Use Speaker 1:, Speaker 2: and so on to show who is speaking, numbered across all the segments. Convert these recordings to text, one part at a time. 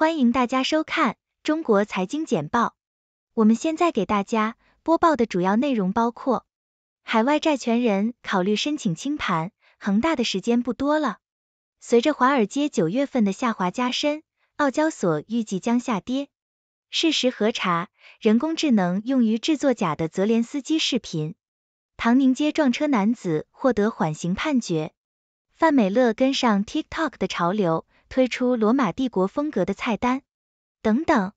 Speaker 1: 欢迎大家收看《中国财经简报》。我们现在给大家播报的主要内容包括：海外债权人考虑申请清盘，恒大的时间不多了；随着华尔街九月份的下滑加深，澳交所预计将下跌。事实核查：人工智能用于制作假的泽连斯基视频。唐宁街撞车男子获得缓刑判决。范美乐跟上 TikTok 的潮流。推出罗马帝国风格的菜单，等等，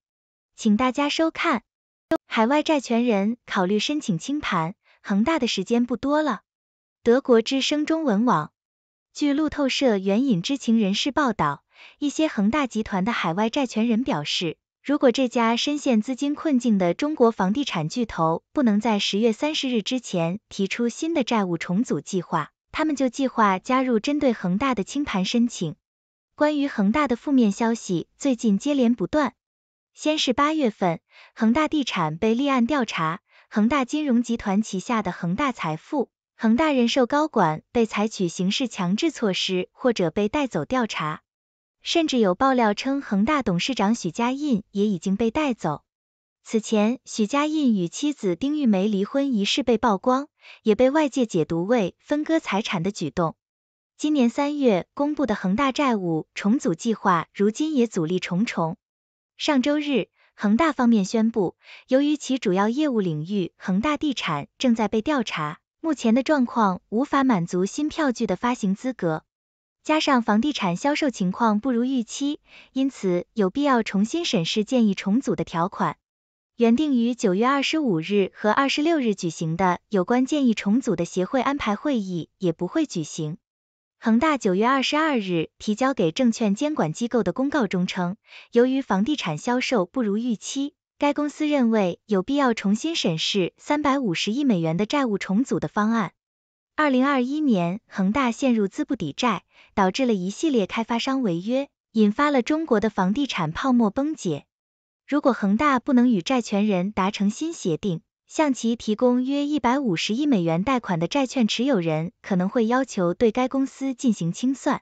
Speaker 1: 请大家收看。海外债权人考虑申请清盘，恒大的时间不多了。德国之声中文网，据路透社援引知情人士报道，一些恒大集团的海外债权人表示，如果这家深陷资金困境的中国房地产巨头不能在十月三十日之前提出新的债务重组计划，他们就计划加入针对恒大的清盘申请。关于恒大的负面消息最近接连不断。先是八月份，恒大地产被立案调查，恒大金融集团旗下的恒大财富、恒大人寿高管被采取刑事强制措施或者被带走调查，甚至有爆料称恒大董事长许家印也已经被带走。此前，许家印与妻子丁玉梅离婚一事被曝光，也被外界解读为分割财产的举动。今年三月公布的恒大债务重组计划，如今也阻力重重。上周日，恒大方面宣布，由于其主要业务领域恒大地产正在被调查，目前的状况无法满足新票据的发行资格，加上房地产销售情况不如预期，因此有必要重新审视建议重组的条款。原定于九月二十五日和二十六日举行的有关建议重组的协会安排会议也不会举行。恒大九月二十二日提交给证券监管机构的公告中称，由于房地产销售不如预期，该公司认为有必要重新审视三百五十亿美元的债务重组的方案。二零二一年，恒大陷入资不抵债，导致了一系列开发商违约，引发了中国的房地产泡沫崩解。如果恒大不能与债权人达成新协定，向其提供约一百五十亿美元贷款的债券持有人可能会要求对该公司进行清算。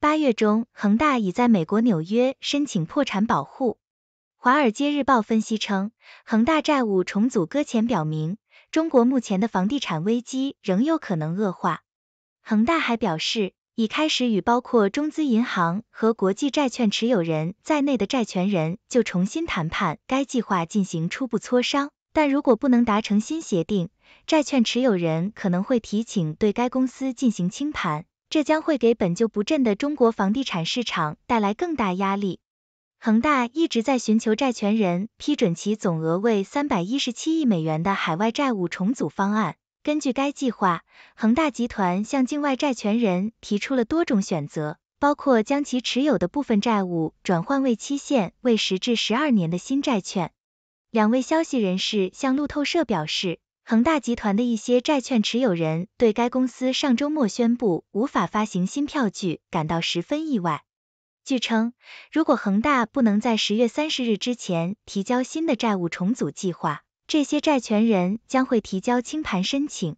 Speaker 1: 八月中，恒大已在美国纽约申请破产保护。《华尔街日报》分析称，恒大债务重组搁浅表明，中国目前的房地产危机仍有可能恶化。恒大还表示，已开始与包括中资银行和国际债券持有人在内的债权人就重新谈判该计划进行初步磋商。但如果不能达成新协定，债券持有人可能会提请对该公司进行清盘，这将会给本就不振的中国房地产市场带来更大压力。恒大一直在寻求债权人批准其总额为三百一十七亿美元的海外债务重组方案。根据该计划，恒大集团向境外债权人提出了多种选择，包括将其持有的部分债务转换为期限为十至十二年的新债券。两位消息人士向路透社表示，恒大集团的一些债券持有人对该公司上周末宣布无法发行新票据感到十分意外。据称，如果恒大不能在十月三十日之前提交新的债务重组计划，这些债权人将会提交清盘申请。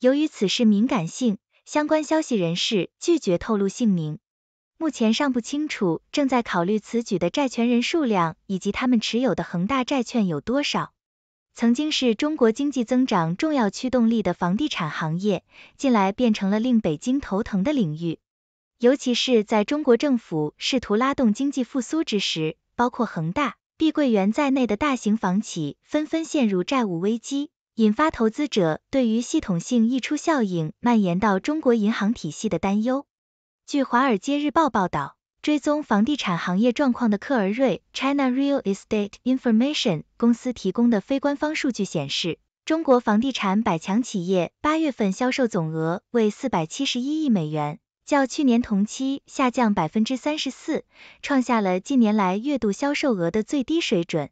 Speaker 1: 由于此事敏感性，相关消息人士拒绝透露姓名。目前尚不清楚正在考虑此举的债权人数量以及他们持有的恒大债券有多少。曾经是中国经济增长重要驱动力的房地产行业，近来变成了令北京头疼的领域。尤其是在中国政府试图拉动经济复苏之时，包括恒大、碧桂园在内的大型房企纷纷陷入债务危机，引发投资者对于系统性溢出效应蔓延到中国银行体系的担忧。据《华尔街日报》报道，追踪房地产行业状况的克而瑞 （China Real Estate Information） 公司提供的非官方数据显示，中国房地产百强企业八月份销售总额为四百七十一亿美元，较去年同期下降百分之三十四，创下了近年来月度销售额的最低水准。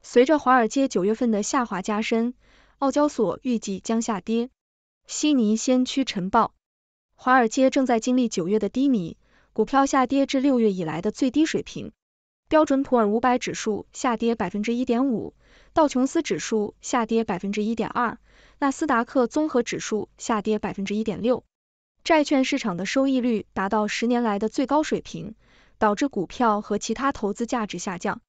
Speaker 1: 随着华尔街九月份的下滑加深，
Speaker 2: 澳交所预计将下跌。悉尼先驱晨报。华尔街正在经历九月的低迷，股票下跌至六月以来的最低水平。标准普尔五百指数下跌百分之一点五，道琼斯指数下跌百分之一点二，纳斯达克综合指数下跌百分之一点六。债券市场的收益率达到十年来的最高水平，导致股票和其他投资价值下降。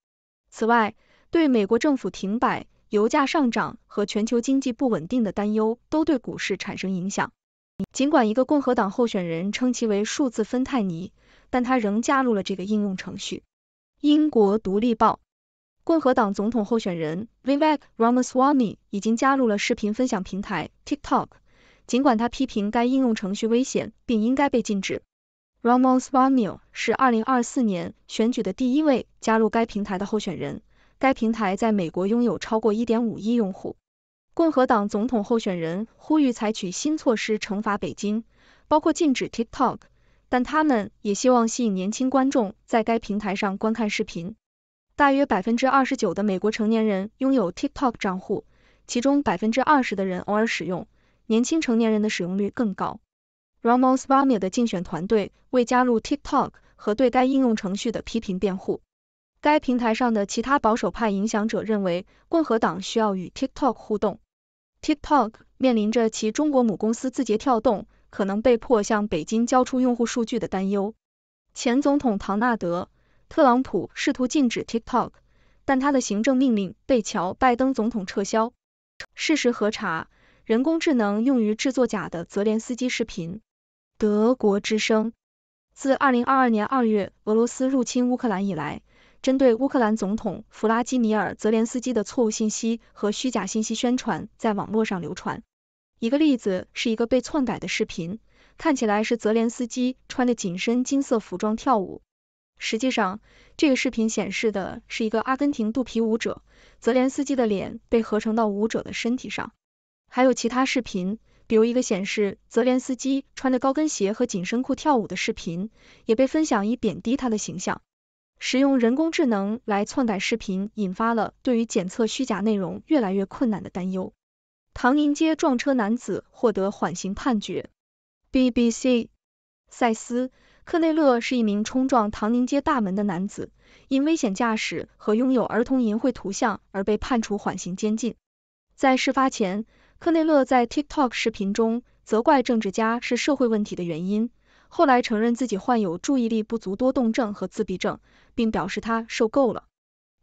Speaker 2: 此外，对美国政府停摆、油价上涨和全球经济不稳定的担忧都对股市产生影响。尽管一个共和党候选人称其为“数字芬太尼”，但他仍加入了这个应用程序。英国独立报：共和党总统候选人 Vivek Ramaswamy 已经加入了视频分享平台 TikTok，尽管他批评该应用程序危险，并应该被禁止。Ramaswamy 是2024年选举的第一位加入该平台的候选人。该平台在美国拥有超过1.5亿用户。共和党总统候选人呼吁采取新措施惩罚北京，包括禁止 TikTok，但他们也希望吸引年轻观众在该平台上观看视频。大约百分之二十九的美国成年人拥有 TikTok 账户，其中百分之二十的人偶尔使用，年轻成年人的使用率更高。Ramos v a m i a 的竞选团队为加入 TikTok 和对该应用程序的批评辩护。该平台上的其他保守派影响者认为，共和党需要与 TikTok 互动。TikTok 面临着其中国母公司字节跳动可能被迫向北京交出用户数据的担忧。前总统唐纳德·特朗普试图禁止 TikTok，但他的行政命令被乔·拜登总统撤销。事实核查：人工智能用于制作假的泽连斯基视频。德国之声：自二零二二年二月俄罗斯入侵乌克兰以来。针对乌克兰总统弗拉基米尔泽连斯基的错误信息和虚假信息宣传在网络上流传。一个例子是一个被篡改的视频，看起来是泽连斯基穿着紧身金色服装跳舞，实际上这个视频显示的是一个阿根廷肚皮舞者，泽连斯基的脸被合成到舞者的身体上。还有其他视频，比如一个显示泽连斯基穿着高跟鞋和紧身裤跳舞的视频，也被分享以贬低他的形象。使用人工智能来篡改视频，引发了对于检测虚假内容越来越困难的担忧。唐宁街撞车男子获得缓刑判决。BBC，塞斯·克内勒是一名冲撞唐宁街大门的男子，因危险驾驶和拥有儿童淫秽图像而被判处缓刑监禁。在事发前，克内勒在 TikTok 视频中责怪政治家是社会问题的原因，后来承认自己患有注意力不足多动症和自闭症。并表示他受够了。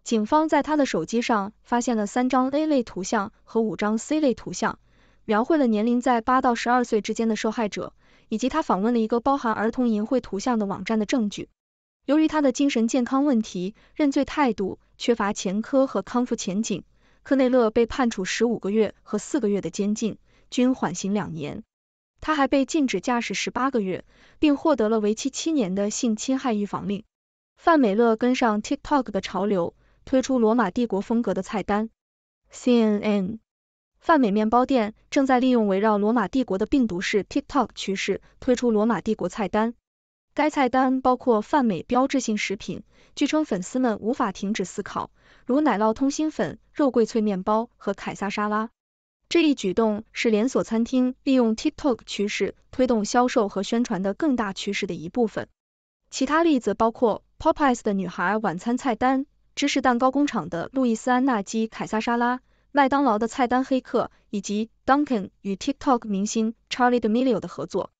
Speaker 2: 警方在他的手机上发现了三张 A 类图像和五张 C 类图像，描绘了年龄在八到十二岁之间的受害者，以及他访问了一个包含儿童淫秽图像的网站的证据。由于他的精神健康问题、认罪态度、缺乏前科和康复前景，科内勒被判处十五个月和四个月的监禁，均缓刑两年。他还被禁止驾驶十八个月，并获得了为期七年的性侵害预防令。范美乐跟上 TikTok 的潮流，推出罗马帝国风格的菜单。CNN 范美面包店正在利用围绕罗马帝国的病毒式 TikTok 趋势，推出罗马帝国菜单。该菜单包括范美标志性食品，据称粉丝们无法停止思考，如奶酪通心粉、肉桂脆面包和凯撒沙拉。这一举动是连锁餐厅利用 TikTok 趋势推动销售和宣传的更大趋势的一部分。其他例子包括。Pop i y e 的女孩晚餐菜单，芝士蛋糕工厂的路易斯安娜基凯撒沙拉，麦当劳的菜单黑客，以及 Duncan 与 TikTok 明星 Charlie DeMillo 的合作。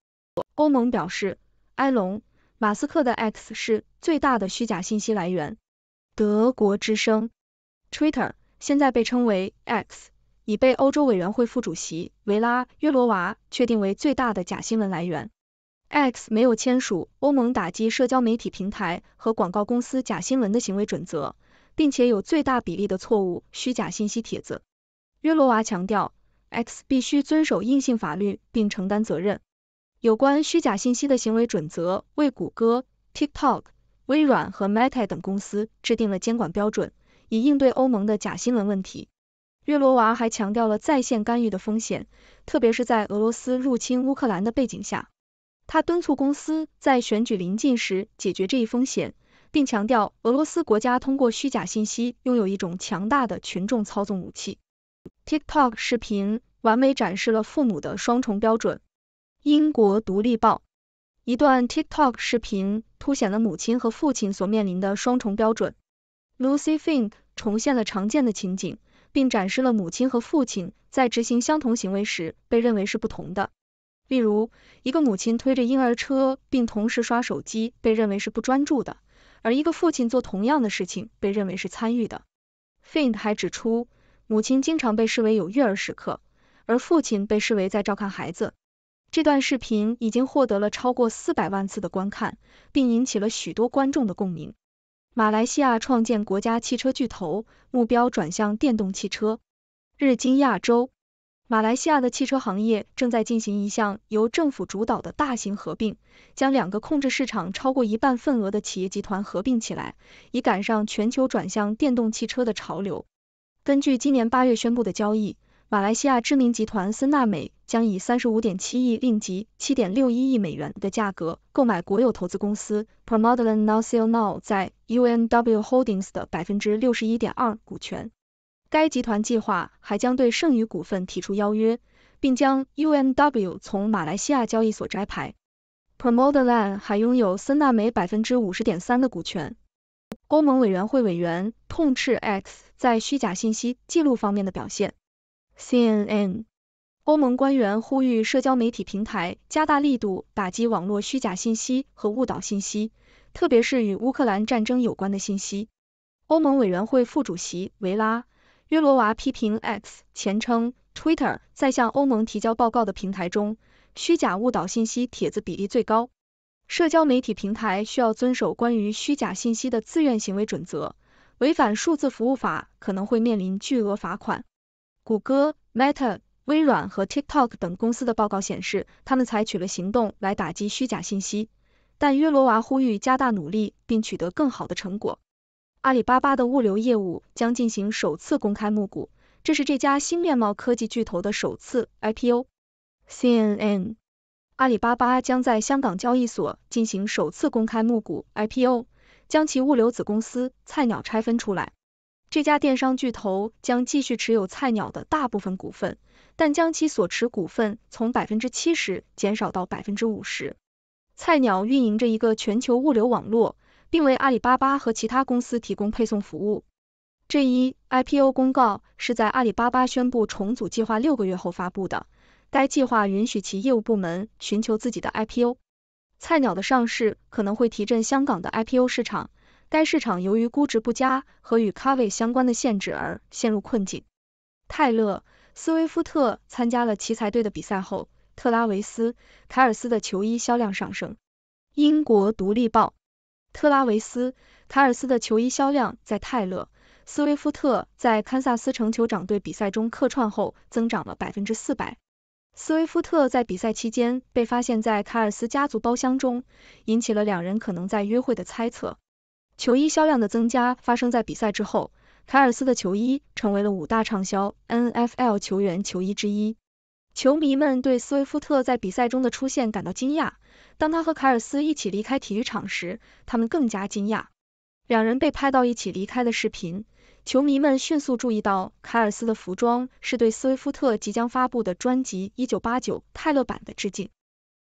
Speaker 2: 欧盟表示，埃隆马斯克的 X 是最大的虚假信息来源。德国之声，Twitter 现在被称为 X，已被欧洲委员会副主席维拉约罗娃确定为最大的假新闻来源。X 没有签署欧盟打击社交媒体平台和广告公司假新闻的行为准则，并且有最大比例的错误虚假信息帖子。约罗娃强调，X 必须遵守硬性法律并承担责任。有关虚假信息的行为准则为谷歌、TikTok、微软和 Meta 等公司制定了监管标准，以应对欧盟的假新闻问题。约罗娃还强调了在线干预的风险，特别是在俄罗斯入侵乌克兰的背景下。他敦促公司在选举临近时解决这一风险，并强调俄罗斯国家通过虚假信息拥有一种强大的群众操纵武器。TikTok 视频完美展示了父母的双重标准。英国独立报：一段 TikTok 视频凸显了母亲和父亲所面临的双重标准。Lucy Fink 重现了常见的情景，并展示了母亲和父亲在执行相同行为时被认为是不同的。例如，一个母亲推着婴儿车并同时刷手机，被认为是不专注的；而一个父亲做同样的事情，被认为是参与的。Fint 还指出，母亲经常被视为有育儿时刻，而父亲被视为在照看孩子。这段视频已经获得了超过四百万次的观看，并引起了许多观众的共鸣。马来西亚创建国家汽车巨头，目标转向电动汽车。日经亚洲。马来西亚的汽车行业正在进行一项由政府主导的大型合并，将两个控制市场超过一半份额的企业集团合并起来，以赶上全球转向电动汽车的潮流。根据今年八月宣布的交易，马来西亚知名集团森纳美将以三十五点七亿令吉（七点六一亿美元）的价格购买国有投资公司 p r o m o d e a n Nasioal 在 u n w Holdings 的百分之六十一点二股权。该集团计划还将对剩余股份提出邀约，并将 U M W 从马来西亚交易所摘牌。p r o m o d r l a n d 还拥有森纳美百分之五十点三的股权。欧盟委员会委员痛斥 X 在虚假信息记录方面的表现。CNN。欧盟官员呼吁社交媒体平台加大力度打击网络虚假信息和误导信息，特别是与乌克兰战争有关的信息。欧盟委员会副主席维拉。约罗娃批评 X 前称，Twitter 在向欧盟提交报告的平台中，虚假误导信息帖子比例最高。社交媒体平台需要遵守关于虚假信息的自愿行为准则，违反《数字服务法》可能会面临巨额罚款。谷歌、Meta、微软和 TikTok 等公司的报告显示，他们采取了行动来打击虚假信息，但约罗娃呼吁加大努力，并取得更好的成果。阿里巴巴的物流业务将进行首次公开募股，这是这家新面貌科技巨头的首次 IPO。CNN，阿里巴巴将在香港交易所进行首次公开募股 IPO，将其物流子公司菜鸟拆分出来。这家电商巨头将继续持有菜鸟的大部分股份，但将其所持股份从百分之七十减少到百分之五十。菜鸟运营着一个全球物流网络。并为阿里巴巴和其他公司提供配送服务。这一 IPO 公告是在阿里巴巴宣布重组计划六个月后发布的。该计划允许其业务部门寻求自己的 IPO。菜鸟的上市可能会提振香港的 IPO 市场，该市场由于估值不佳和与咖位相关的限制而陷入困境。泰勒·斯威夫特参加了奇才队的比赛后，特拉维斯·凯尔斯的球衣销量上升。英国独立报。特拉维斯·卡尔斯的球衣销量在泰勒·斯威夫特在堪萨斯城酋长队比赛中客串后增长了百分之四百。斯威夫特在比赛期间被发现，在卡尔斯家族包厢中，引起了两人可能在约会的猜测。球衣销量的增加发生在比赛之后，卡尔斯的球衣成为了五大畅销 NFL 球员球衣之一。球迷们对斯威夫特在比赛中的出现感到惊讶。当他和凯尔斯一起离开体育场时，他们更加惊讶。两人被拍到一起离开的视频，球迷们迅速注意到凯尔斯的服装是对斯威夫特即将发布的专辑《一九八九泰勒版》的致敬。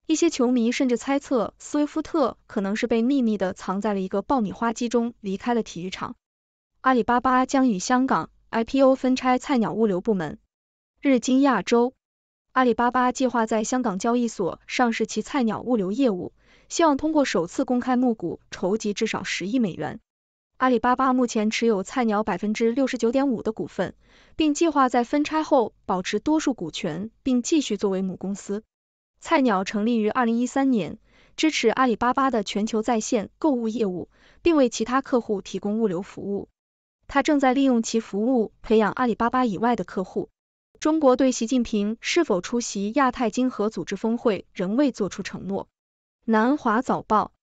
Speaker 2: 一些球迷甚至猜测斯威夫特可能是被秘密的藏在了一个爆米花机中离开了体育场。阿里巴巴将与香港 IPO 分拆菜鸟物流部门。日经亚洲。阿里巴巴计划在香港交易所上市其菜鸟物流业务，希望通过首次公开募股筹集至少十亿美元。阿里巴巴目前持有菜鸟百分之六十九点五的股份，并计划在分拆后保持多数股权，并继续作为母公司。菜鸟成立于二零一三年，支持阿里巴巴的全球在线购物业务，并为其他客户提供物流服务。它正在利用其服务培养阿里巴巴以外的客户。中国对习近平是否出席亚太经合组织峰会仍未做出承诺。南华早报：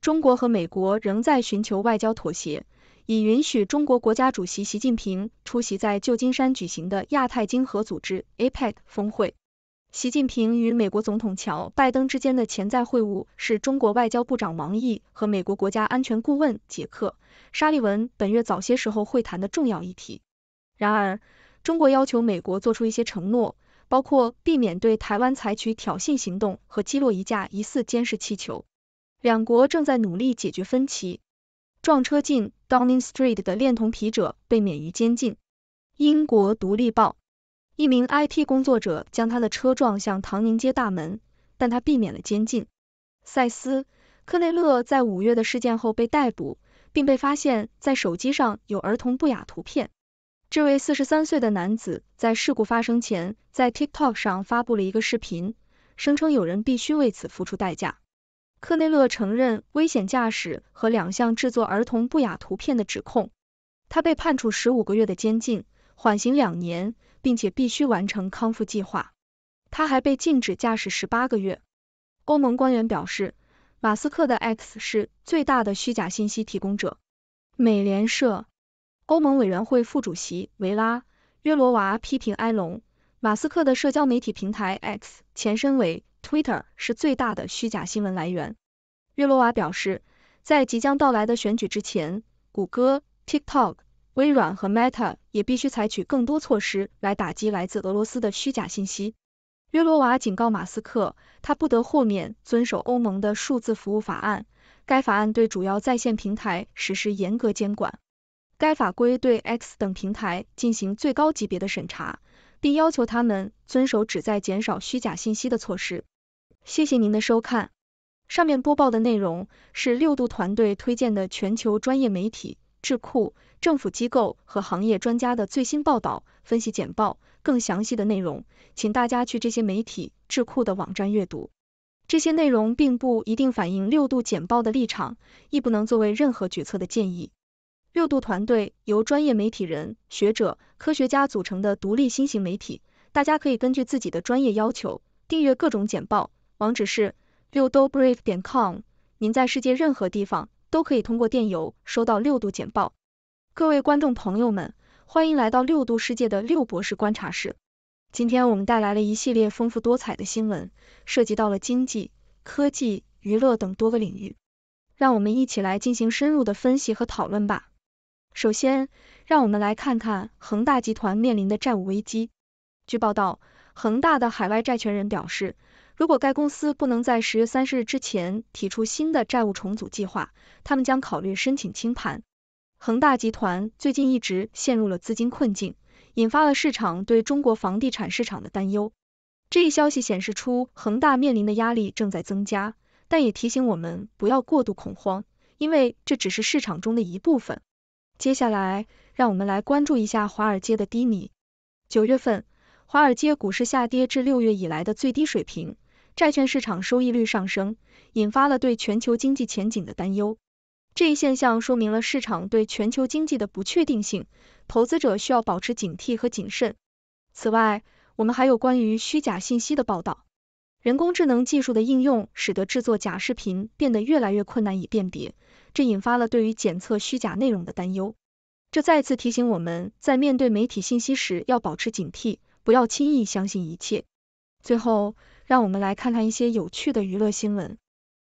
Speaker 2: 中国和美国仍在寻求外交妥协，以允许中国国家主席习近平出席在旧金山举行的亚太经合组织 （APEC） 峰会。习近平与美国总统乔·拜登之间的潜在会晤，是中国外交部长王毅和美国国家安全顾问杰克·沙利文本月早些时候会谈的重要议题。然而，中国要求美国做出一些承诺，包括避免对台湾采取挑衅行动和击落一架疑似监视气球。两国正在努力解决分歧。撞车进 Downing Street 的恋童癖者被免于监禁。英国独立报：一名 IT 工作者将他的车撞向唐宁街大门，但他避免了监禁。塞斯·科内勒在五月的事件后被逮捕，并被发现在手机上有儿童不雅图片。这位四十三岁的男子在事故发生前，在 TikTok 上发布了一个视频，声称有人必须为此付出代价。科内勒承认危险驾驶和两项制作儿童不雅图片的指控，他被判处十五个月的监禁，缓刑两年，并且必须完成康复计划。他还被禁止驾驶十八个月。欧盟官员表示，马斯克的 X 是最大的虚假信息提供者。美联社。欧盟委员会副主席维拉·约罗娃批评埃隆·马斯克的社交媒体平台 X（ 前身为 Twitter） 是最大的虚假新闻来源。约罗娃表示，在即将到来的选举之前，谷歌、TikTok、微软和 Meta 也必须采取更多措施来打击来自俄罗斯的虚假信息。约罗娃警告马斯克，他不得豁免遵守欧盟的数字服务法案，该法案对主要在线平台实施严格监管。该法规对 X 等平台进行最高级别的审查，并要求他们遵守旨在减少虚假信息的措施。谢谢您的收看。上面播报的内容是六度团队推荐的全球专业媒体、智库、政府机构和行业专家的最新报道、分析简报。更详细的内容，请大家去这些媒体、智库的网站阅读。这些内容并不一定反映六度简报的立场，亦不能作为任何决策的建议。六度团队由专业媒体人、学者、科学家组成的独立新型媒体，大家可以根据自己的专业要求订阅各种简报，网址是六 o brief 点 com。您在世界任何地方都可以通过电邮收到六度简报。各位观众朋友们，欢迎来到六度世界的六博士观察室。今天我们带来了一系列丰富多彩的新闻，涉及到了经济、科技、娱乐等多个领域，让我们一起来进行深入的分析和讨论吧。首先，让我们来看看恒大集团面临的债务危机。据报道，恒大的海外债权人表示，如果该公司不能在十月三十日之前提出新的债务重组计划，他们将考虑申请清盘。恒大集团最近一直陷入了资金困境，引发了市场对中国房地产市场的担忧。这一消息显示出恒大面临的压力正在增加，但也提醒我们不要过度恐慌，因为这只是市场中的一部分。接下来，让我们来关注一下华尔街的低迷。九月份，华尔街股市下跌至六月以来的最低水平，债券市场收益率上升，引发了对全球经济前景的担忧。这一现象说明了市场对全球经济的不确定性，投资者需要保持警惕和谨慎。此外，我们还有关于虚假信息的报道。人工智能技术的应用使得制作假视频变得越来越困难以辨别，这引发了对于检测虚假内容的担忧。这再次提醒我们在面对媒体信息时要保持警惕，不要轻易相信一切。最后，让我们来看看一些有趣的娱乐新闻，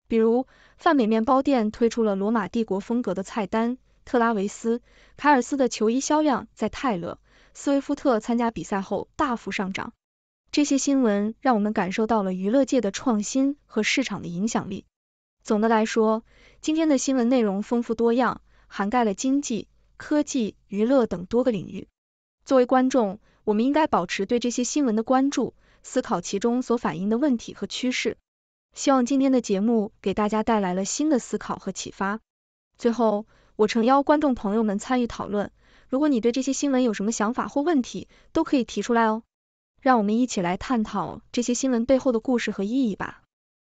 Speaker 2: 比如范美面包店推出了罗马帝国风格的菜单，特拉维斯凯尔斯的球衣销量在泰勒斯威夫特参加比赛后大幅上涨。这些新闻让我们感受到了娱乐界的创新和市场的影响力。总的来说，今天的新闻内容丰富多样，涵盖了经济、科技、娱乐等多个领域。作为观众，我们应该保持对这些新闻的关注，思考其中所反映的问题和趋势。希望今天的节目给大家带来了新的思考和启发。最后，我诚邀观众朋友们参与讨论，如果你对这些新闻有什么想法或问题，都可以提出来哦。让我们一起来探讨这些新闻背后的故事和意义吧。